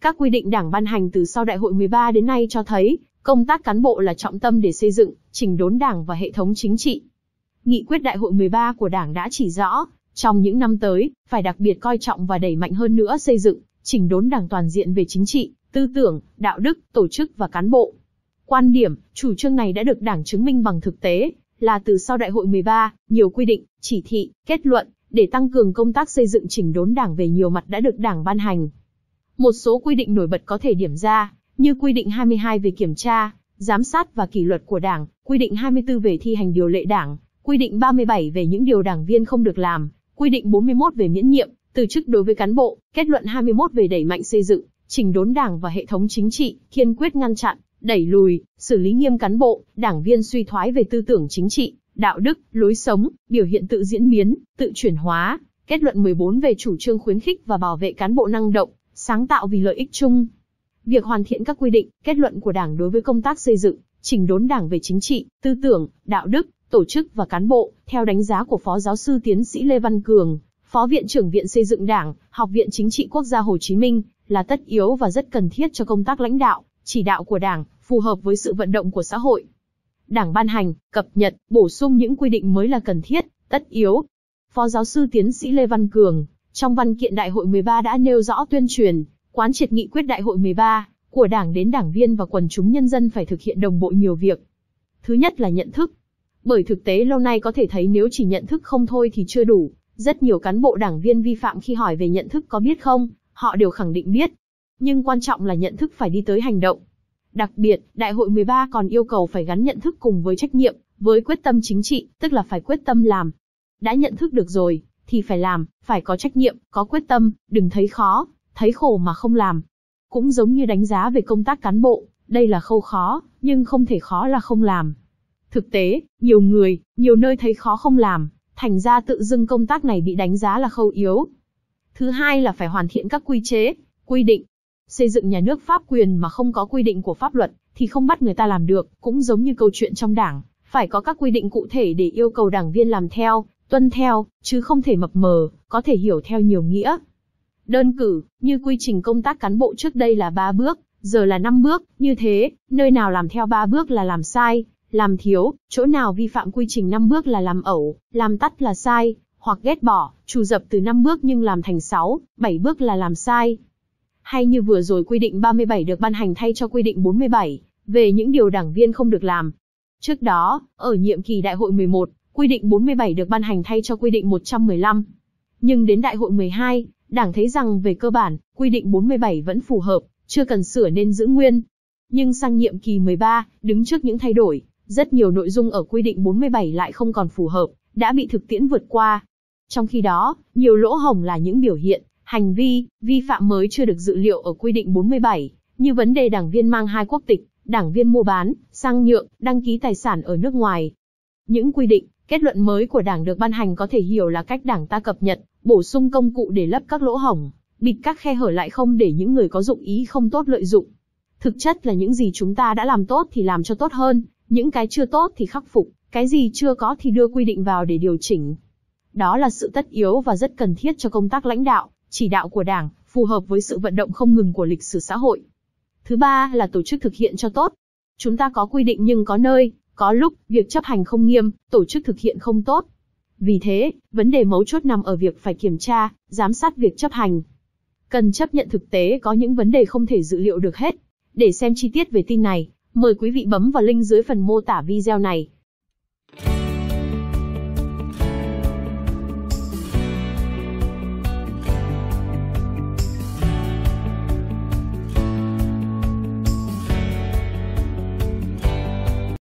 Các quy định đảng ban hành từ sau đại hội 13 đến nay cho thấy, công tác cán bộ là trọng tâm để xây dựng, chỉnh đốn đảng và hệ thống chính trị. Nghị quyết đại hội 13 của đảng đã chỉ rõ, trong những năm tới, phải đặc biệt coi trọng và đẩy mạnh hơn nữa xây dựng, chỉnh đốn đảng toàn diện về chính trị, tư tưởng, đạo đức, tổ chức và cán bộ. Quan điểm, chủ trương này đã được đảng chứng minh bằng thực tế, là từ sau đại hội 13, nhiều quy định, chỉ thị, kết luận, để tăng cường công tác xây dựng chỉnh đốn đảng về nhiều mặt đã được đảng ban hành. Một số quy định nổi bật có thể điểm ra, như quy định 22 về kiểm tra, giám sát và kỷ luật của Đảng, quy định 24 về thi hành điều lệ Đảng, quy định 37 về những điều đảng viên không được làm, quy định 41 về miễn nhiệm, từ chức đối với cán bộ, kết luận 21 về đẩy mạnh xây dựng, chỉnh đốn Đảng và hệ thống chính trị, kiên quyết ngăn chặn, đẩy lùi, xử lý nghiêm cán bộ, đảng viên suy thoái về tư tưởng chính trị, đạo đức, lối sống, biểu hiện tự diễn biến, tự chuyển hóa, kết luận 14 về chủ trương khuyến khích và bảo vệ cán bộ năng động, sáng tạo vì lợi ích chung. Việc hoàn thiện các quy định, kết luận của Đảng đối với công tác xây dựng, chỉnh đốn Đảng về chính trị, tư tưởng, đạo đức, tổ chức và cán bộ, theo đánh giá của Phó Giáo sư Tiến sĩ Lê Văn Cường, Phó Viện trưởng Viện Xây dựng Đảng, Học viện Chính trị Quốc gia Hồ Chí Minh, là tất yếu và rất cần thiết cho công tác lãnh đạo, chỉ đạo của Đảng, phù hợp với sự vận động của xã hội. Đảng ban hành, cập nhật, bổ sung những quy định mới là cần thiết, tất yếu. Phó giáo sư tiến sĩ Lê Văn Cường, trong văn kiện Đại hội 13 đã nêu rõ tuyên truyền, quán triệt nghị quyết Đại hội 13 của Đảng đến đảng viên và quần chúng nhân dân phải thực hiện đồng bộ nhiều việc. Thứ nhất là nhận thức. Bởi thực tế lâu nay có thể thấy nếu chỉ nhận thức không thôi thì chưa đủ, rất nhiều cán bộ đảng viên vi phạm khi hỏi về nhận thức có biết không, họ đều khẳng định biết. Nhưng quan trọng là nhận thức phải đi tới hành động. Đặc biệt, Đại hội 13 còn yêu cầu phải gắn nhận thức cùng với trách nhiệm, với quyết tâm chính trị, tức là phải quyết tâm làm. Đã nhận thức được rồi, thì phải làm, phải có trách nhiệm, có quyết tâm, đừng thấy khó, thấy khổ mà không làm. Cũng giống như đánh giá về công tác cán bộ, đây là khâu khó, nhưng không thể khó là không làm. Thực tế, nhiều người, nhiều nơi thấy khó không làm, thành ra tự dưng công tác này bị đánh giá là khâu yếu. Thứ hai là phải hoàn thiện các quy chế, quy định. Xây dựng nhà nước pháp quyền mà không có quy định của pháp luật thì không bắt người ta làm được, cũng giống như câu chuyện trong đảng, phải có các quy định cụ thể để yêu cầu đảng viên làm theo, tuân theo, chứ không thể mập mờ, có thể hiểu theo nhiều nghĩa. Đơn cử, như quy trình công tác cán bộ trước đây là 3 bước, giờ là 5 bước, như thế, nơi nào làm theo 3 bước là làm sai, làm thiếu, chỗ nào vi phạm quy trình 5 bước là làm ẩu, làm tắt là sai, hoặc ghét bỏ, trù dập từ 5 bước nhưng làm thành 6, 7 bước là làm sai. Hay như vừa rồi quy định 37 được ban hành thay cho quy định 47, về những điều đảng viên không được làm. Trước đó, ở nhiệm kỳ đại hội 11, quy định 47 được ban hành thay cho quy định 115. Nhưng đến đại hội 12, Đảng thấy rằng về cơ bản, quy định 47 vẫn phù hợp, chưa cần sửa nên giữ nguyên. Nhưng sang nhiệm kỳ 13, đứng trước những thay đổi, rất nhiều nội dung ở quy định 47 lại không còn phù hợp, đã bị thực tiễn vượt qua. Trong khi đó, nhiều lỗ hổng là những biểu hiện, hành vi, vi phạm mới chưa được dự liệu ở quy định 47, như vấn đề đảng viên mang hai quốc tịch, đảng viên mua bán, sang nhượng, đăng ký tài sản ở nước ngoài. Những quy định Kết luận mới của đảng được ban hành có thể hiểu là cách đảng ta cập nhật, bổ sung công cụ để lấp các lỗ hổng, bịt các khe hở lại không để những người có dụng ý không tốt lợi dụng. Thực chất là những gì chúng ta đã làm tốt thì làm cho tốt hơn, những cái chưa tốt thì khắc phục, cái gì chưa có thì đưa quy định vào để điều chỉnh. Đó là sự tất yếu và rất cần thiết cho công tác lãnh đạo, chỉ đạo của Đảng, phù hợp với sự vận động không ngừng của lịch sử xã hội. Thứ ba là tổ chức thực hiện cho tốt. Chúng ta có quy định nhưng có nơi, có lúc, việc chấp hành không nghiêm, tổ chức thực hiện không tốt. Vì thế, vấn đề mấu chốt nằm ở việc phải kiểm tra, giám sát việc chấp hành. Cần chấp nhận thực tế có những vấn đề không thể dự liệu được hết. Để xem chi tiết về tin này, mời quý vị bấm vào link dưới phần mô tả video này.